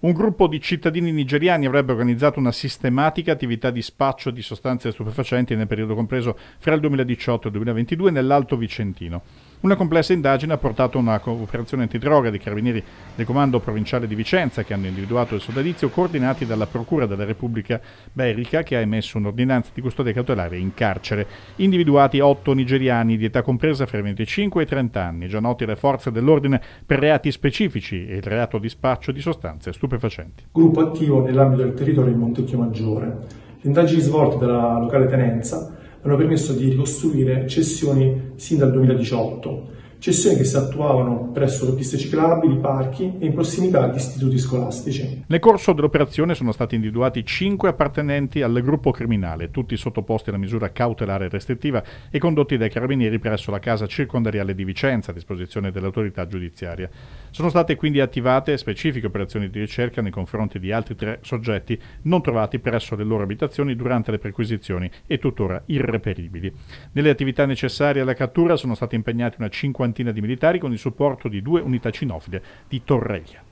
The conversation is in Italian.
Un gruppo di cittadini nigeriani avrebbe organizzato una sistematica attività di spaccio di sostanze stupefacenti nel periodo compreso fra il 2018 e il 2022 nell'Alto Vicentino. Una complessa indagine ha portato a una cooperazione antidroga dei carabinieri del comando provinciale di Vicenza che hanno individuato il sodalizio coordinati dalla Procura della Repubblica Berica che ha emesso un'ordinanza di custodia cautelare in carcere. Individuati otto nigeriani di età compresa fra i 25 e i 30 anni, già noti alle forze dell'ordine per reati specifici e il reato di spaccio di sostanze stupefacenti. Gruppo attivo nell'ambito del territorio di Montecchio Maggiore. Le indagini svolte dalla locale tenenza hanno permesso di ricostruire cessioni sin dal 2018, cessioni che si attuavano presso piste ciclabili, parchi e in prossimità di istituti scolastici. Nel corso dell'operazione sono stati individuati cinque appartenenti al gruppo criminale, tutti sottoposti alla misura cautelare restrittiva e condotti dai carabinieri presso la casa circondariale di Vicenza a disposizione dell'autorità giudiziaria. Sono state quindi attivate specifiche operazioni di ricerca nei confronti di altri tre soggetti non trovati presso le loro abitazioni durante le perquisizioni e tuttora irreperibili. Nelle attività necessarie alla cattura sono stati impegnati una cinquantina di militari con il supporto di due unità cinofile di Torreglia.